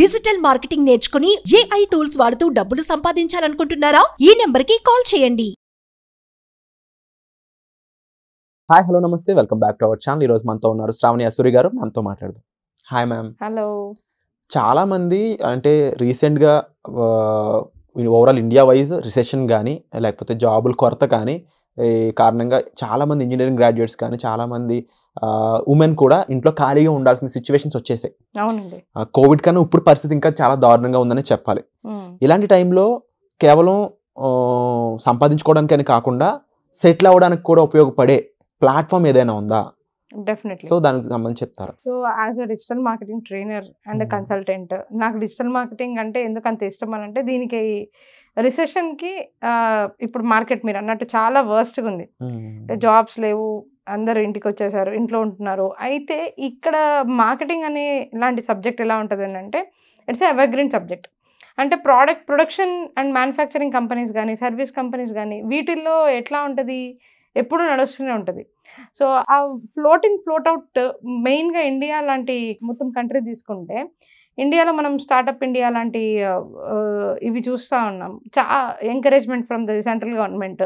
Digital marketing నేర్చుకుని AI tools వాడుతూ డబ్బులు సంపాదించాలనుకుంటున్నారా ఈ నెంబర్ కి కాల్ చేయండి హాయ్ హలో నమస్తే welcome back to our channel రోజు మనతో ఉన్నారు శ్రావణి అసూరి గారు మనతో మాట్లాడదాం హాయ్ మ్యామ్ హలో చాలా మంది అంటే రీసెంట్ గా ఓవరాల్ ఇండియా వైజ్ రిసెషన్ కానీ లేకపోతే జాబుల కొరత కానీ కారణంగా చాలామంది ఇంజనీరింగ్ గ్రాడ్యుయేట్స్ కానీ చాలామంది ఉమెన్ కూడా ఇంట్లో ఖాళీగా ఉండాల్సిన సిచ్యువేషన్స్ వచ్చేసాయి కోవిడ్ కన్నా ఇప్పుడు పరిస్థితి ఇంకా చాలా దారుణంగా ఉందని చెప్పాలి ఇలాంటి టైంలో కేవలం సంపాదించుకోవడానికని కాకుండా సెటిల్ అవ్వడానికి కూడా ఉపయోగపడే ప్లాట్ఫామ్ ఏదైనా ఉందా డెఫినెట్లీ సో దానికి సంబంధించి చెప్తారు so as a digital marketing trainer and consultant నాకు డిజిటల్ మార్కెటింగ్ అంటే ఎందుకంత ఇష్టం అని అంటే దీనికి రిసెషన్కి ఇప్పుడు మార్కెట్ మీరు అన్నట్టు చాలా వర్స్ట్గా ఉంది జాబ్స్ లేవు అందరు ఇంటికి వచ్చేసారు ఇంట్లో ఉంటున్నారు అయితే ఇక్కడ మార్కెటింగ్ అనే ఇలాంటి సబ్జెక్ట్ ఎలా ఉంటుంది అంటే ఇట్స్ ఎవర్గ్రీన్ సబ్జెక్ట్ అంటే product production and manufacturing companies కానీ సర్వీస్ కంపెనీస్ కానీ వీటిల్లో ఎట్లా ఉంటుంది ఎప్పుడు నడుస్తూనే ఉంటుంది సో ఆ ఫ్లోటింగ్ ఫ్లోట్ అవుట్ మెయిన్గా ఇండియా లాంటి మొత్తం కంట్రీ తీసుకుంటే ఇండియాలో మనం స్టార్టప్ ఇండియా లాంటి ఇవి చూస్తూ ఉన్నాం చా encouragement from the central government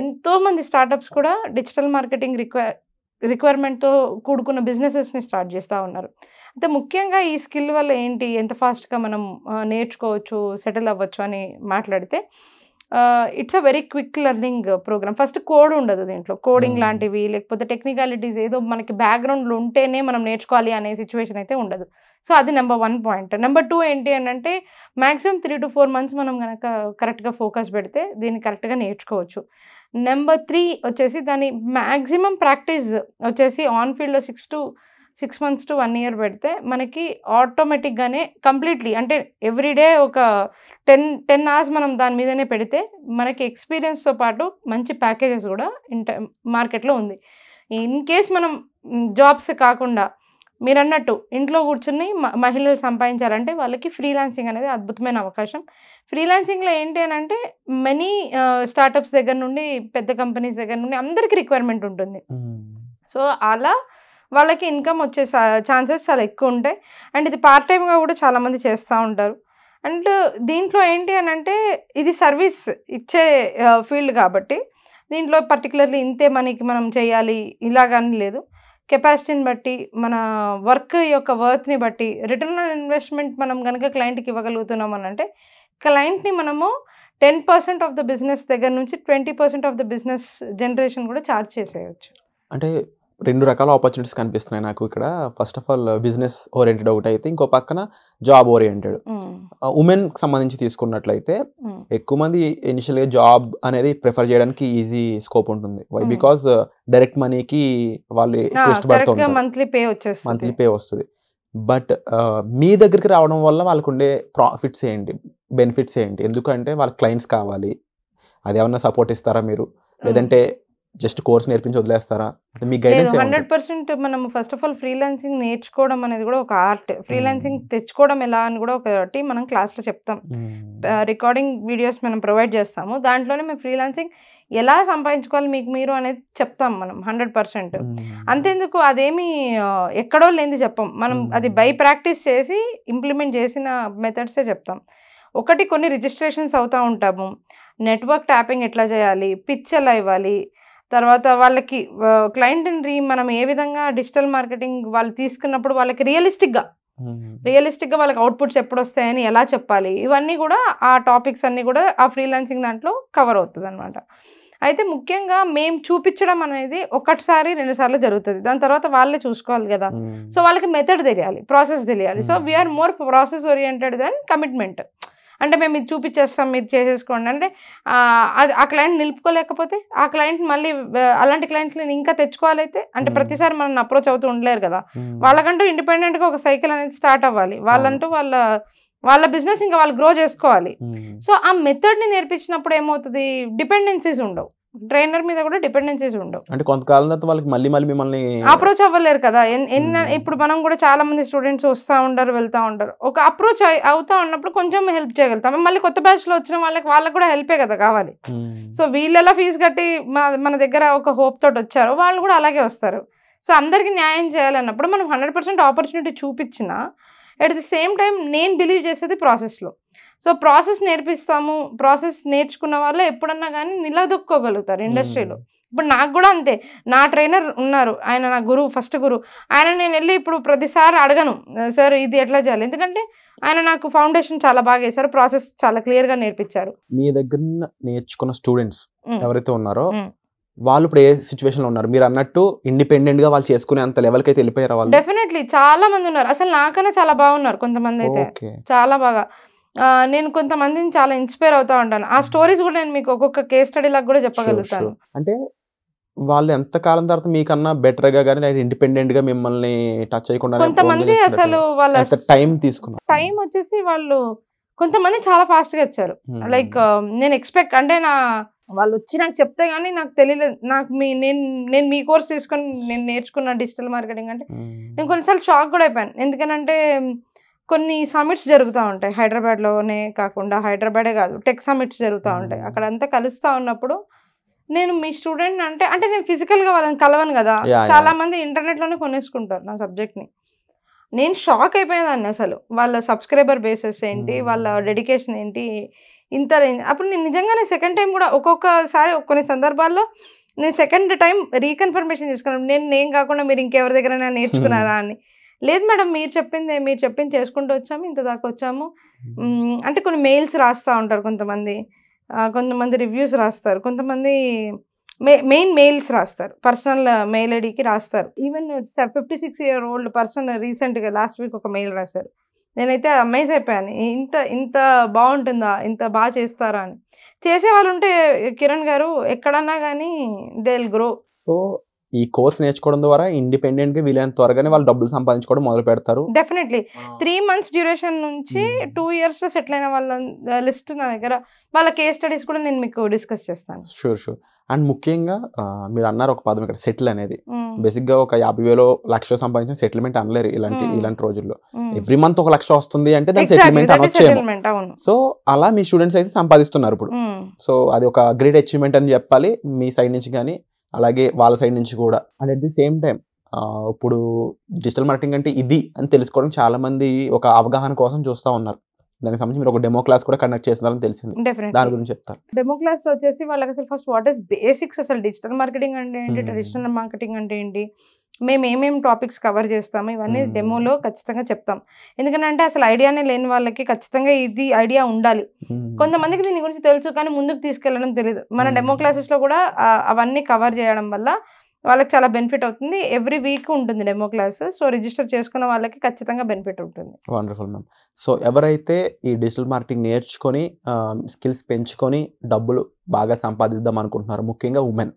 ఎంతోమంది స్టార్టప్స్ కూడా డిజిటల్ మార్కెటింగ్ రిక్వైర్ రిక్వైర్మెంట్తో కూడుకున్న బిజినెసెస్ని స్టార్ట్ చేస్తూ ఉన్నారు అయితే ముఖ్యంగా ఈ స్కిల్ వల్ల ఏంటి ఎంత ఫాస్ట్గా మనం నేర్చుకోవచ్చు సెటిల్ అవ్వచ్చు అని మాట్లాడితే it's a very quick learning program first code ఉండదు దీంట్లో కోడింగ్ hmm. లాంటివి లేకపోతే టెక్నికాలిటీస్ ఏదో మనకి బ్యాక్గ్రౌండ్లో ఉంటేనే మనం నేర్చుకోవాలి అనే సిచ్యువేషన్ అయితే ఉండదు సో అది number one point number two ఏంటి అని అంటే maximum three to four months మనం కనుక కరెక్ట్గా ఫోకస్ పెడితే దీన్ని కరెక్ట్గా నేర్చుకోవచ్చు నెంబర్ త్రీ వచ్చేసి దాని మ్యాక్సిమం ప్రాక్టీస్ వచ్చేసి ఆన్ ఫీల్డ్లో six to six months to one year పెడితే మనకి ఆటోమేటిక్గానే కంప్లీట్లీ అంటే ఎవ్రీడే ఒక టెన్ టెన్ అవర్స్ మనం దాని మీదనే పెడితే మనకి ఎక్స్పీరియన్స్తో పాటు మంచి ప్యాకేజెస్ కూడా ఇంట మార్కెట్లో ఉంది ఇన్ కేస్ మనం జాబ్స్ కాకుండా మీరు అన్నట్టు ఇంట్లో కూర్చుని మహిళలు సంపాదించాలంటే వాళ్ళకి ఫ్రీలాన్సింగ్ అనేది అద్భుతమైన అవకాశం ఫ్రీలాన్సింగ్లో ఏంటి అని అంటే మెనీ స్టార్టప్స్ దగ్గర నుండి పెద్ద కంపెనీస్ దగ్గర నుండి అందరికీ రిక్వైర్మెంట్ ఉంటుంది సో అలా వాళ్ళకి ఇన్కమ్ వచ్చే ఛాన్సెస్ చాలా ఎక్కువ ఉంటాయి అండ్ ఇది పార్ట్ టైమ్గా కూడా చాలామంది చేస్తూ ఉంటారు అండ్ దీంట్లో ఏంటి అని అంటే ఇది సర్వీస్ ఇచ్చే ఫీల్డ్ కాబట్టి దీంట్లో పర్టికులర్లీ ఇంతే మనకి మనం చేయాలి ఇలాగని లేదు కెపాసిటీని బట్టి మన వర్క్ యొక్క వర్త్ని బట్టి రిటర్న్ ఆన్ ఇన్వెస్ట్మెంట్ మనం కనుక క్లయింట్కి ఇవ్వగలుగుతున్నాం అని అంటే క్లయింట్ని మనము ten percent of the business దగ్గర నుంచి twenty percent of the business generation కూడా ఛార్జ్ చేసేయచ్చు అంటే రెండు రకాల ఆపర్చునిటీస్ కనిపిస్తున్నాయి నాకు ఇక్కడ first of all business oriented ఒకటి అయితే ఇంకో పక్కన జాబ్ ఓరియంటెడ్ ఉమెన్కి సంబంధించి తీసుకున్నట్లయితే hmm. ఎక్కువ మంది ఇనిషియల్గా జాబ్ అనేది ప్రిఫర్ చేయడానికి ఈజీ స్కోప్ ఉంటుంది వై బికాస్ డైరెక్ట్ మనీకి వాళ్ళు ఇష్టపడుతుంది మంత్లీ పే మంత్లీ పే వస్తుంది బట్ మీ దగ్గరికి రావడం వల్ల వాళ్ళకు ఉండే ప్రాఫిట్స్ ఏంటి బెనిఫిట్స్ ఏంటి ఎందుకంటే వాళ్ళ క్లయింట్స్ కావాలి అది ఏమన్నా సపోర్ట్ ఇస్తారా మీరు hmm. లేదంటే జస్ట్ కోర్స్ నేర్పించి వదిలేస్తారా మీ గైడెన్స్ హండ్రెడ్ పర్సెంట్ మనం ఫస్ట్ ఆఫ్ ఆల్ ఫ్రీలాన్సింగ్ నేర్చుకోవడం అనేది కూడా ఒక ఆర్ట్ ఫ్రీలాన్సింగ్ hmm. తెచ్చుకోవడం ఎలా అని కూడా ఒకటి మనం క్లాస్లో చెప్తాం రికార్డింగ్ hmm. వీడియోస్ మనం ప్రొవైడ్ చేస్తాము దాంట్లోనే మేము ఫ్రీలాన్సింగ్ ఎలా సంపాదించుకోవాలి మీకు మీరు అనేది చెప్తాం మనం హండ్రెడ్ పర్సెంట్ అంతేందుకు అదేమి ఎక్కడో లేనిది చెప్పం మనం hmm. అది బై ప్రాక్టీస్ చేసి ఇంప్లిమెంట్ చేసిన మెథడ్సే చెప్తాం ఒకటి కొన్ని రిజిస్ట్రేషన్స్ అవుతూ ఉంటాము నెట్వర్క్ ట్యాపింగ్ ఎట్లా చేయాలి పిచ్ ఎలా ఇవ్వాలి తర్వాత వాళ్ళకి క్లయింట్ డ్రీమ్ మనం ఏ విధంగా డిజిటల్ మార్కెటింగ్ వాళ్ళు తీసుకున్నప్పుడు వాళ్ళకి రియలిస్టిక్గా రియలిస్టిక్గా వాళ్ళకి అవుట్పుట్స్ ఎప్పుడు వస్తాయని ఎలా చెప్పాలి ఇవన్నీ కూడా ఆ టాపిక్స్ అన్నీ కూడా ఆ ఫ్రీలాన్సింగ్ దాంట్లో కవర్ అవుతుంది అనమాట అయితే ముఖ్యంగా మేము చూపించడం అనేది ఒకటిసారి రెండుసార్లు జరుగుతుంది దాని తర్వాత వాళ్ళే చూసుకోవాలి కదా సో వాళ్ళకి మెథడ్ తెలియాలి ప్రాసెస్ తెలియాలి so we are more process oriented than commitment అంటే మేము ఇది చూపించేస్తాం మీరు చేసేసుకోండి అంటే అది ఆ క్లయింట్ నిలుపుకోలేకపోతే ఆ క్లయింట్ మళ్ళీ అలాంటి క్లయింట్లు ఇంకా తెచ్చుకోవాలైతే అంటే ప్రతిసారి మనం అప్రోచ్ అవుతూ ఉండలేరు కదా వాళ్ళకంటూ ఇండిపెండెంట్గా ఒక సైకిల్ అనేది స్టార్ట్ అవ్వాలి వాళ్ళంటూ వాళ్ళ వాళ్ళ బిజినెస్ ఇంకా వాళ్ళు గ్రో చేసుకోవాలి సో ఆ మెథడ్ని నేర్పించినప్పుడు ఏమవుతుంది డిపెండెన్సీస్ ఉండవు ట్రైనర్ మీద కూడా డిపెండెన్సీస్ ఉండవు అంటే కొంతకాలం తర్వాత వాళ్ళకి మళ్ళీ మళ్ళీ మిమ్మల్ని అప్రోచ్ అవ్వలేరు కదా ఇప్పుడు మనం కూడా చాలా మంది స్టూడెంట్స్ వస్తూ ఉంటారు వెళ్తూ ఉంటారు ఒక అప్రోచ్ అవుతా ఉన్నప్పుడు కొంచెం హెల్ప్ చేయగలుగుతాం మళ్ళీ కొత్త బ్యాచ్ లో వచ్చిన వాళ్ళకి వాళ్ళకి కూడా హెల్పే కదా కావాలి సో వీళ్ళెలా ఫీజు కట్టి మన దగ్గర ఒక హోప్ తోటి వచ్చారు వాళ్ళు కూడా అలాగే వస్తారు సో అందరికి న్యాయం చేయాలన్నప్పుడు మనం హండ్రెడ్ పర్సెంట్ ఆపర్చునిటీ చూపించినా అట్ ది సేమ్ టైం నేను బిలీవ్ చేసేది ప్రాసెస్లో సో ప్రాసెస్ నేర్పిస్తాము ప్రాసెస్ నేర్చుకున్న వాళ్ళు ఎప్పుడన్నా కానీ నిలదొక్కోగలుగుతారు ఇండస్ట్రీలో hmm. ఇప్పుడు నాకు కూడా అంతే నా ట్రైనర్ ఉన్నారు ఆయన నా గురువు ఫస్ట్ గురువు ఆయన నేను వెళ్ళి ఇప్పుడు ప్రతిసారి అడగను సార్ ఇది ఎట్లా చేయాలి ఎందుకంటే ఆయన నాకు ఫౌండేషన్ చాలా బాగా వేశారు ప్రాసెస్ చాలా క్లియర్గా నేర్పించారు మీ దగ్గర నేర్చుకున్న స్టూడెంట్స్ hmm. ఎవరైతే ఉన్నారో hmm. వాళ్ళు ఇప్పుడు ఏ లో ఉన్నారు మీరు అన్నట్టు ఇండిపెండెంట్గా వాళ్ళు చేసుకునే అంత లెవెల్ అయితే వెళ్ళిపోయారు వాళ్ళు డెఫినెట్లీ చాలా మంది ఉన్నారు అసలు నాకన్నా చాలా బాగున్నారు కొంతమంది అయితే చాలా బాగా నేను కొంతమందిని చాలా ఇన్స్పైర్ అవుతా ఉంటాను ఆ స్టోరీస్ కూడా నేను మీకు ఒక్కొక్క కేస్ స్టడీ లాగా కూడా చెప్పగలుగుతాను అంటే వాళ్ళు ఎంత కాలం తర్వాత మీకన్నా బెటర్ గా కానీ ఇండిపెండెంట్ గా మిమ్మల్ని టచ్ చేయకుండా కొంతమంది అసలు వాళ్ళ టైం తీసుకున్నారు టైం వచ్చేసి వాళ్ళు కొంతమంది చాలా ఫాస్ట్ గా వచ్చారు లైక్ hmm. um, నేను ఎక్స్పెక్ట్ అంటే నా వాళ్ళు వచ్చి నాకు చెప్తే కానీ నాకు తెలియలేదు నాకు మీ నేను నేను మీ కోర్స్ తీసుకొని నేను నేర్చుకున్న డిజిటల్ మార్కెటింగ్ అంటే నేను కొన్నిసార్లు షాక్ కూడా అయిపోయాను ఎందుకనంటే కొన్ని సమిట్స్ జరుగుతూ ఉంటాయి హైదరాబాద్లోనే కాకుండా హైదరాబాదే కాదు టెక్ సమిట్స్ జరుగుతూ ఉంటాయి అక్కడ అంతా కలుస్తూ ఉన్నప్పుడు నేను మీ స్టూడెంట్ అంటే అంటే నేను ఫిజికల్గా వాళ్ళని కలవను కదా చాలామంది ఇంటర్నెట్లోనే కొనేసుకుంటారు నా సబ్జెక్ట్ని నేను షాక్ అయిపోయేదాన్ని అసలు వాళ్ళ సబ్స్క్రైబర్ బేసెస్ ఏంటి వాళ్ళ డెడికేషన్ ఏంటి ఇంత అప్పుడు నేను నిజంగానే సెకండ్ టైం కూడా ఒక్కొక్కసారి కొన్ని సందర్భాల్లో నేను సెకండ్ టైం రీకన్ఫర్మేషన్ చేసుకున్నాను నేను నేను కాకుండా మీరు ఇంకెవరి దగ్గర నేర్చుకున్నారా అని లేదు మేడం మీరు చెప్పింది మీరు చెప్పింది చేసుకుంటూ వచ్చాము ఇంత దాకా వచ్చాము అంటే కొన్ని మెయిల్స్ రాస్తూ ఉంటారు కొంతమంది కొంతమంది రివ్యూస్ రాస్తారు కొంతమంది మె మెయిన్ మెయిల్స్ రాస్తారు పర్సనల్ మెయిల్ ఐడికి రాస్తారు even fifty six year old person రీసెంట్గా లాస్ట్ వీక్ ఒక మెయిల్ రాశారు నేనైతే అమ్మాయి అయిపోయాను ఇంత ఇంత బాగుంటుందా ఇంత బాగా చేస్తారా అని చేసే వాళ్ళు ఉంటే కిరణ్ గారు ఎక్కడన్నా కానీ దే విల్ గ్రో సో ఈ కోర్స్ నేర్చుకోవడం ద్వారా ఇండిపెండెంట్ గా వీలైన త్వరగానే వాళ్ళు డబ్బులు సంపాదించుకోవడం మొదలు పెడతారు డెఫినెట్లీ త్రీ మంత్స్ డ్యూరేషన్ నుంచి టూ ఇయర్స్ సెటిల్ అయిన వాళ్ళ లిస్ట్ నా దగ్గర వాళ్ళ కేస్ స్టడీస్ కూడా నేను మీకు డిస్కస్ చేస్తాను షూర్ షూర్ అండ్ ముఖ్యంగా మీరు అన్నారు ఒక పదం ఇక్కడ సెటిల్ అనేది బేసిక్ hmm. గా ఒక యాభై వేలు లక్ష సంపాదించిన సెటిల్మెంట్ అనలేరు ఇలాంటి hmm. ఇలాంటి రోజుల్లో ఎవ్రీ hmm. మంత్ ఒక లక్ష వస్తుంది అంటే దాని సెటిల్మెంట్ అనొచ్చేమో సో అలా మీ స్టూడెంట్స్ అయితే సంపాదిస్తున్నారు ఇప్పుడు సో అది ఒక గ్రేట్ అచీవ్మెంట్ అని చెప్పాలి మీ సైడ్ నుంచి కానీ అలాగే వాళ్ళ సైడ్ నుంచి కూడా and at the same time ఇప్పుడు డిజిటల్ మార్కెటింగ్ అంటే ఇది అని తెలుసుకోవడం చాలామంది ఒక అవగాహన కోసం చూస్తూ ఉన్నారు దానికి సంబంధించి మీరు ఒక డెమో క్లాస్ కూడా కండక్ట్ చేస్తున్నారని తెలిసింది దాని గురించి చెప్తారు డెమో క్లాస్ వచ్చేసి వాళ్ళకి అసలు ఫస్ట్ వాట్ ఇస్ బేసిక్స్ అసలు డిజిటల్ మార్కెటింగ్ అంటే ఏంటి ట్రెడిషనల్ hmm. మార్కెటింగ్ అంటే ఏంటి మేము ఏమేమి టాపిక్స్ కవర్ చేస్తాము ఇవన్నీ డెమోలో hmm. ఖచ్చితంగా చెప్తాం ఎందుకంటే అసలు ఐడియానే లేని వాళ్ళకి ఖచ్చితంగా ఇది ఐడియా ఉండాలి hmm. కొంతమందికి దీని గురించి తెలుసు కానీ ముందుకు తీసుకెళ్ళడం తెలియదు మన డెమో hmm. క్లాసెస్లో కూడా అవన్నీ కవర్ చేయడం వల్ల వాళ్ళకి చాలా బెనిఫిట్ అవుతుంది ఎవ్రీ వీక్ ఉంటుంది డెమో క్లాస్ సో రిజిస్టర్ చేసుకున్న వాళ్ళకి ఖచ్చితంగా బెనిఫిట్ ఉంటుంది వండర్ఫుల్ మ్యామ్ సో ఎవరైతే ఈ డిజిటల్ మార్కెటింగ్ నేర్చుకొని స్కిల్స్ పెంచుకొని డబ్బులు బాగా సంపాదిద్దాం అనుకుంటున్నారు ముఖ్యంగా ఉమెన్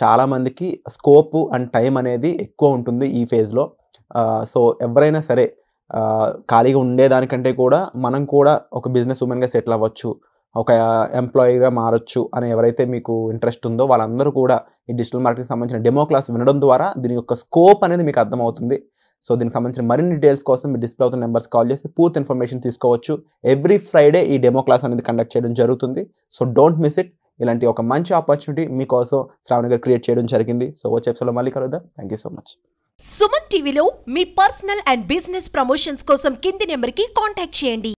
చాలామందికి స్కోప్ అండ్ టైం అనేది ఎక్కువ ఉంటుంది ఈ ఫేజ్లో సో ఎవరైనా సరే ఖాళీగా ఉండేదానికంటే కూడా మనం కూడా ఒక బిజినెస్ ఉమెన్గా సెటిల్ అవ్వచ్చు ఒక ఎంప్లాయీగా మారచ్చు అని ఎవరైతే మీకు ఇంట్రెస్ట్ ఉందో వాళ్ళందరూ కూడా ఈ డిజిటల్ మార్కెట్కి సంబంధించిన డెమో క్లాస్ వినడం ద్వారా దీని యొక్క స్కోప్ అనేది మీకు అర్థమవుతుంది సో దీనికి సంబంధించిన మరిన్ని డీటెయిల్స్ కోసం మీ డిస్ప్లే అవుతున్న నెంబర్స్ కాల్ చేసి పూర్తి ఇన్ఫర్మేషన్ తీసుకోవచ్చు ఎవ్రీ ఫ్రైడే ఈ డెమో క్లాస్ అనేది కండక్ట్ చేయడం జరుగుతుంది సో డోంట్ మిస్ ఇట్ ఇలాంటి ఒక మంచి ఆపర్చునిటీ మీకోసం శ్రావణ్ గారు క్రియేట్ చేయడం జరిగింది సో వచ్చే ఎపిసోడ్లో మళ్ళీ కలుద్దాం thank you so much Suman టీవీలో మీ పర్సనల్ అండ్ బిజినెస్ ప్రమోషన్స్ కోసం కింది నెంబర్కి కాంటాక్ట్ చేయండి